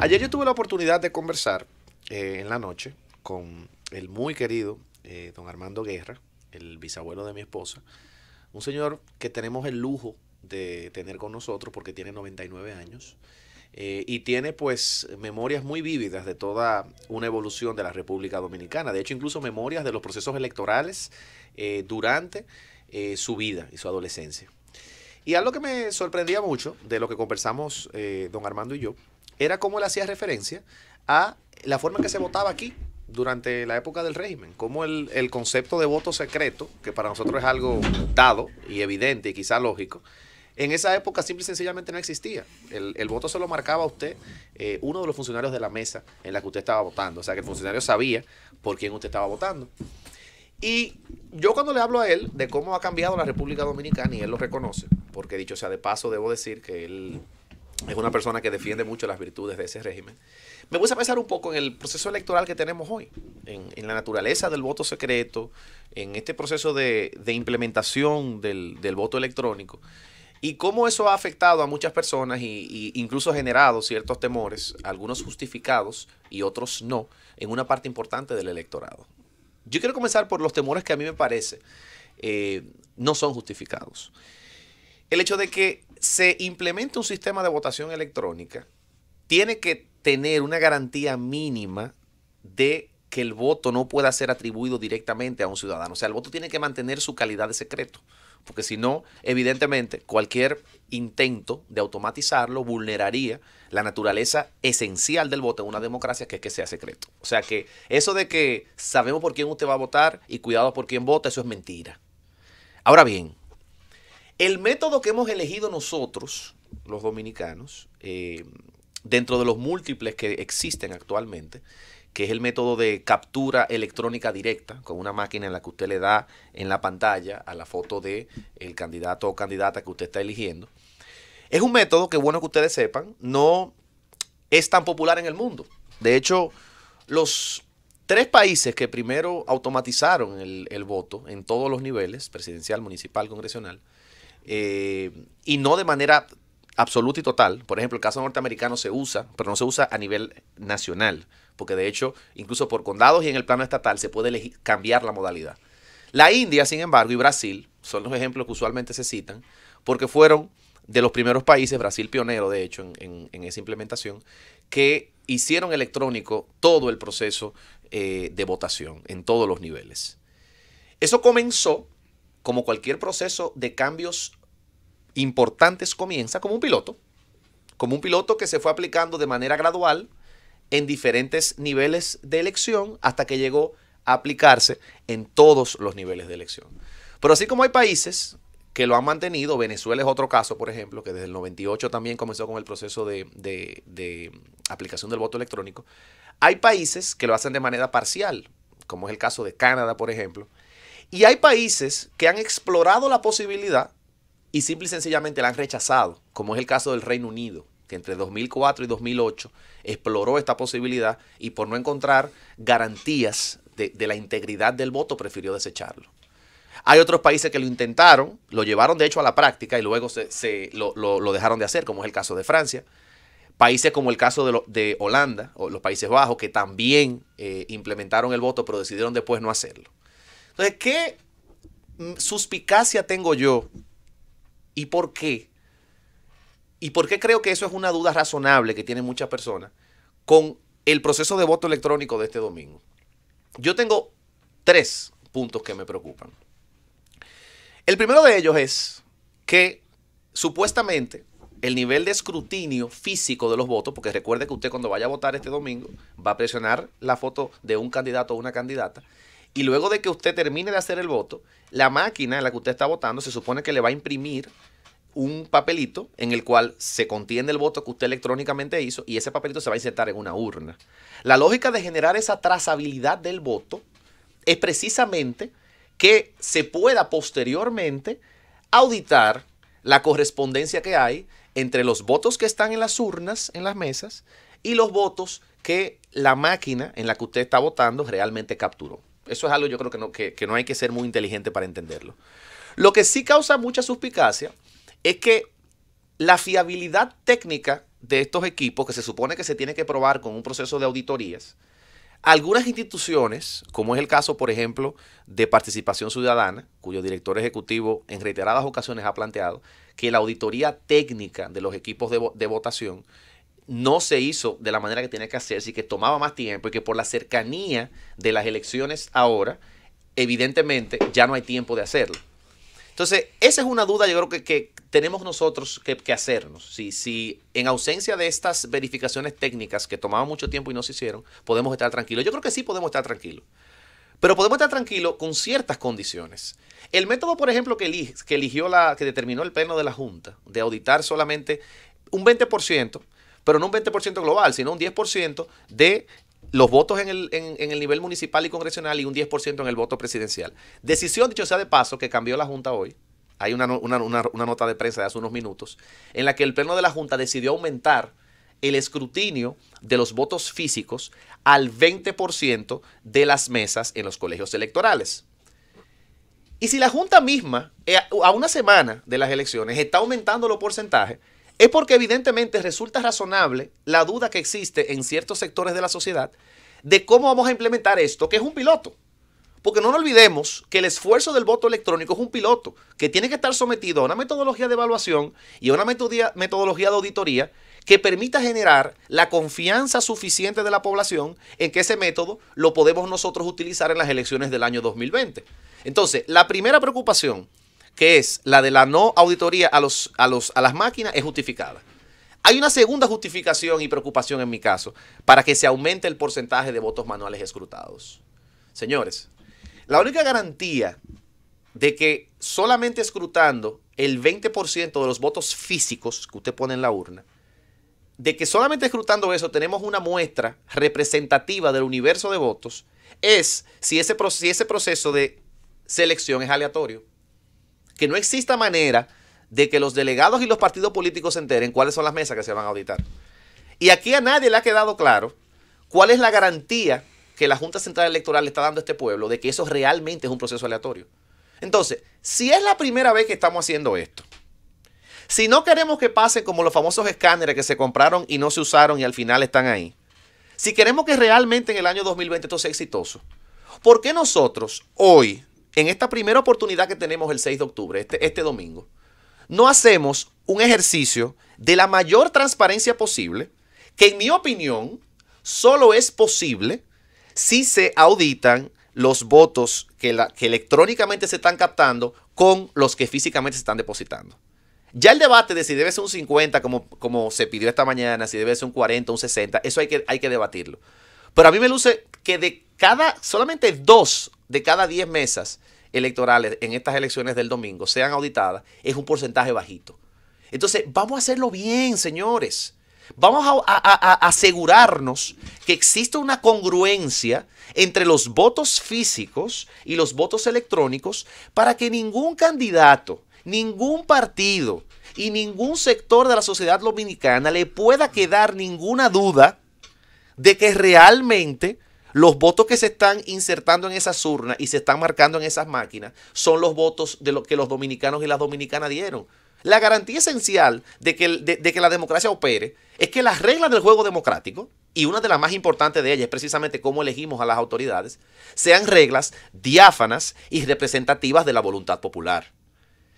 Ayer yo tuve la oportunidad de conversar eh, en la noche con el muy querido eh, don Armando Guerra, el bisabuelo de mi esposa, un señor que tenemos el lujo de tener con nosotros porque tiene 99 años eh, y tiene pues memorias muy vívidas de toda una evolución de la República Dominicana, de hecho incluso memorias de los procesos electorales durante su vida y su adolescencia. Y algo que me sorprendía mucho de lo que conversamos don Armando y yo era como él hacía referencia a la forma en que se votaba aquí durante la época del régimen, como el, concepto de voto secreto, que para nosotros es algo dado y evidente y quizá lógico, en esa época simple y sencillamente no existía. El, voto se lo marcaba a usted eh, uno de los funcionarios de la mesa en la que usted estaba votando. O sea que el funcionario sabía por quién usted estaba votando. Y yo cuando le hablo a él de cómo ha cambiado la República Dominicana, y él lo reconoce, porque dicho sea de paso, debo decir que él es una persona que defiende mucho las virtudes de ese régimen. Me gusta a pensar un poco en el proceso electoral que tenemos hoy, en, la naturaleza del voto secreto, en este proceso de, implementación del, voto electrónico y cómo eso ha afectado a muchas personas e incluso generado ciertos temores, algunos justificados y otros no, en una parte importante del electorado. Yo quiero comenzar por los temores que a mí me parece eh, no son justificados el hecho de que se implemente un sistema de votación electrónica tiene que tener una garantía mínima de que el voto no pueda ser atribuido directamente a un ciudadano. O sea, el voto tiene que mantener su calidad de secreto, porque si no, evidentemente, cualquier intento de automatizarlo vulneraría la naturaleza esencial del voto en una democracia, que es que sea secreto. O sea que eso de que sabemos por quién usted va a votar y cuidado por quién vota, eso es mentira. Ahora bien, el método que hemos elegido nosotros, los dominicanos, eh, dentro de los múltiples que existen actualmente, que es el método de captura electrónica directa, con una máquina en la que usted le da en la pantalla a la foto del el candidato o candidata que usted está eligiendo. Es un método que, bueno que ustedes sepan, no es tan popular en el mundo. De hecho, los tres países que primero automatizaron el voto en todos los niveles, presidencial, municipal, congresional, eh, y no de manera absoluta y total. Por ejemplo, el caso norteamericano se usa, pero no se usa a nivel nacional, porque de hecho, incluso por condados y en el plano estatal se puede cambiar la modalidad. La India, sin embargo, y Brasil son los ejemplos que usualmente se citan, porque fueron de los primeros países, Brasil pionero de hecho en, esa implementación, que hicieron electrónico todo el proceso eh, de votación en todos los niveles. Eso comenzó como cualquier proceso de cambios importantes comienza como un piloto, como un piloto que se fue aplicando de manera gradual en diferentes niveles de elección hasta que llegó a aplicarse en todos los niveles de elección. Pero así como hay países que lo han mantenido, Venezuela es otro caso, por ejemplo, que desde el 98 también comenzó con el proceso de, de aplicación del voto electrónico, hay países que lo hacen de manera parcial, como es el caso de Canadá, por ejemplo, y hay países que han explorado la posibilidad y simple y sencillamente la han rechazado, como es el caso del Reino Unido, que entre 2004 y 2008 exploró esta posibilidad y por no encontrar garantías de, la integridad del voto prefirió desecharlo. Hay otros países que lo intentaron, lo llevaron de hecho a la práctica y luego se, lo, dejaron de hacer, como es el caso de Francia. Países como el caso de, Holanda o los Países Bajos, que también eh, implementaron el voto, pero decidieron después no hacerlo. Entonces, ¿qué mm, suspicacia tengo yo ¿Y por qué? ¿Y por qué creo que eso es una duda razonable que tienen muchas personas con el proceso de voto electrónico de este domingo? Yo tengo tres puntos que me preocupan. El primero de ellos es que supuestamente el nivel de escrutinio físico de los votos, porque recuerde que usted cuando vaya a votar este domingo va a presionar la foto de un candidato o una candidata, y luego de que usted termine de hacer el voto, la máquina en la que usted está votando se supone que le va a imprimir un papelito en el cual se contiene el voto que usted electrónicamente hizo y ese papelito se va a insertar en una urna. La lógica de generar esa trazabilidad del voto es precisamente que se pueda posteriormente auditar la correspondencia que hay entre los votos que están en las urnas, en las mesas, y los votos que la máquina en la que usted está votando realmente capturó. Eso es algo yo creo que no, que, no hay que ser muy inteligente para entenderlo. Lo que sí causa mucha suspicacia es que la fiabilidad técnica de estos equipos, que se supone que se tiene que probar con un proceso de auditorías, algunas instituciones, como es el caso, por ejemplo, de Participación Ciudadana, cuyo director ejecutivo en reiteradas ocasiones ha planteado que la auditoría técnica de los equipos de, de votación no se hizo de la manera que tenía que hacerse y que tomaba más tiempo y que por la cercanía de las elecciones ahora, evidentemente ya no hay tiempo de hacerlo. Entonces, esa es una duda yo creo que, que tenemos nosotros que, hacernos. Si, si, en ausencia de estas verificaciones técnicas que tomaban mucho tiempo y no se hicieron, podemos estar tranquilos. Yo creo que sí podemos estar tranquilos. Pero podemos estar tranquilos con ciertas condiciones. El método, por ejemplo, que, eligió, que eligió la, que determinó el pleno de la Junta, de auditar solamente un 20%, pero no un 20% global, sino un 10% de los votos en el, nivel municipal y congresional y un 10% en el voto presidencial. Decisión, dicho sea de paso, que cambió la Junta hoy. Hay una, una nota de prensa de hace unos minutos en la que el Pleno de la Junta decidió aumentar el escrutinio de los votos físicos al 20% de las mesas en los colegios electorales. Y si la Junta misma, eh, a una semana de las elecciones, está aumentando los porcentajes, es porque evidentemente resulta razonable la duda que existe en ciertos sectores de la sociedad de cómo vamos a implementar esto, que es un piloto. Porque no nos olvidemos que el esfuerzo del voto electrónico es un piloto que tiene que estar sometido a una metodología de evaluación y a una metodología de auditoría que permita generar la confianza suficiente de la población en que ese método lo podemos nosotros utilizar en las elecciones del año 2020. Entonces, la primera preocupación que es la de la no auditoría a, los, a, los, a las máquinas, es justificada. Hay una segunda justificación y preocupación en mi caso para que se aumente el porcentaje de votos manuales escrutados. Señores, la única garantía de que solamente escrutando el 20% de los votos físicos que usted pone en la urna, de que solamente escrutando eso tenemos una muestra representativa del universo de votos, es si ese, si ese proceso de selección es aleatorio que no exista manera de que los delegados y los partidos políticos se enteren cuáles son las mesas que se van a auditar. Y aquí a nadie le ha quedado claro cuál es la garantía que la Junta Central Electoral le está dando a este pueblo de que eso realmente es un proceso aleatorio. Entonces, si es la primera vez que estamos haciendo esto, si no queremos que pase como los famosos escáneres que se compraron y no se usaron y al final están ahí, si queremos que realmente en el año 2020 esto sea exitoso, ¿por qué nosotros hoy en esta primera oportunidad que tenemos el 6 de octubre, este, este, domingo, no hacemos un ejercicio de la mayor transparencia posible, que en mi opinión solo es posible si se auditan los votos que, electrónicamente se están captando con los que físicamente se están depositando. Ya el debate de si debe ser un 50, como, se pidió esta mañana, si debe ser un 40, un 60, eso hay que, hay que debatirlo. Pero a mí me luce que de cada, solamente dos de cada diez mesas electorales en estas elecciones del domingo sean auditadas, es un porcentaje bajito. Entonces, vamos a hacerlo bien, señores. Vamos a, a, asegurarnos que existe una congruencia entre los votos físicos y los votos electrónicos para que ningún candidato, ningún partido y ningún sector de la sociedad dominicana le pueda quedar ninguna duda de que realmente los votos que se están insertando en esas urnas y se están marcando en esas máquinas son los votos de lo que los dominicanos y las dominicanas dieron. La garantía esencial de que, de que la democracia opere es que las reglas del juego democrático, y una de las más importantes de ellas es precisamente cómo elegimos a las autoridades, sean reglas diáfanas y representativas de la voluntad popular.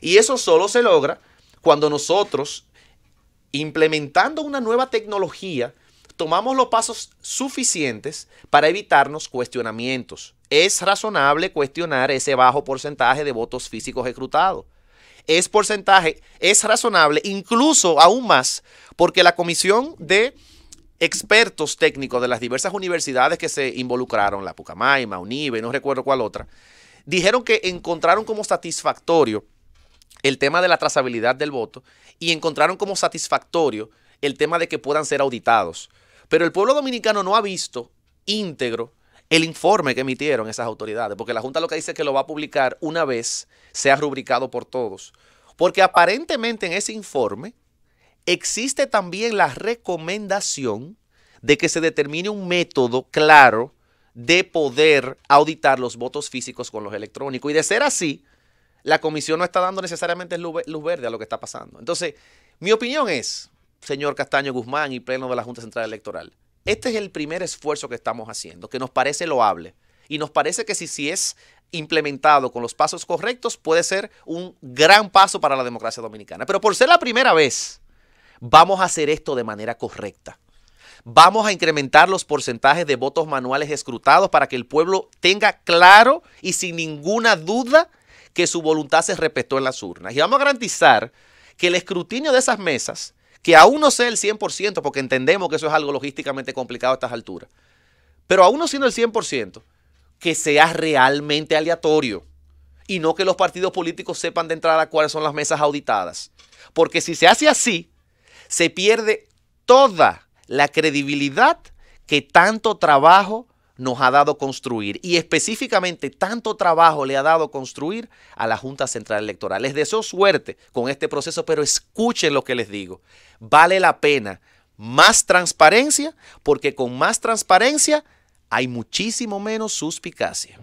Y eso solo se logra cuando nosotros, implementando una nueva tecnología, tomamos los pasos suficientes para evitarnos cuestionamientos. Es razonable cuestionar ese bajo porcentaje de votos físicos reclutados. Es porcentaje, es razonable incluso aún más porque la comisión de expertos técnicos de las diversas universidades que se involucraron, la Pucamaima, UNIBE, no recuerdo cuál otra, dijeron que encontraron como satisfactorio el tema de la trazabilidad del voto y encontraron como satisfactorio el tema de que puedan ser auditados. Pero el pueblo dominicano no ha visto íntegro el informe que emitieron esas autoridades, porque la Junta lo que dice es que lo va a publicar una vez sea rubricado por todos. Porque aparentemente en ese informe existe también la recomendación de que se determine un método claro de poder auditar los votos físicos con los electrónicos. Y de ser así, la comisión no está dando necesariamente luz verde a lo que está pasando. Entonces, mi opinión es, señor Castaño Guzmán y pleno de la Junta Central Electoral. Este es el primer esfuerzo que estamos haciendo, que nos parece loable y nos parece que si, si es implementado con los pasos correctos puede ser un gran paso para la democracia dominicana. Pero por ser la primera vez, vamos a hacer esto de manera correcta. Vamos a incrementar los porcentajes de votos manuales escrutados para que el pueblo tenga claro y sin ninguna duda que su voluntad se respetó en las urnas. Y vamos a garantizar que el escrutinio de esas mesas que aún no sea el 100%, porque entendemos que eso es algo logísticamente complicado a estas alturas, pero aún no siendo el 100%, que sea realmente aleatorio y no que los partidos políticos sepan de entrada cuáles son las mesas auditadas. Porque si se hace así, se pierde toda la credibilidad que tanto trabajo nos ha dado construir y específicamente tanto trabajo le ha dado construir a la Junta Central Electoral. Les deseo suerte con este proceso, pero escuchen lo que les digo. Vale la pena más transparencia porque con más transparencia hay muchísimo menos suspicacia.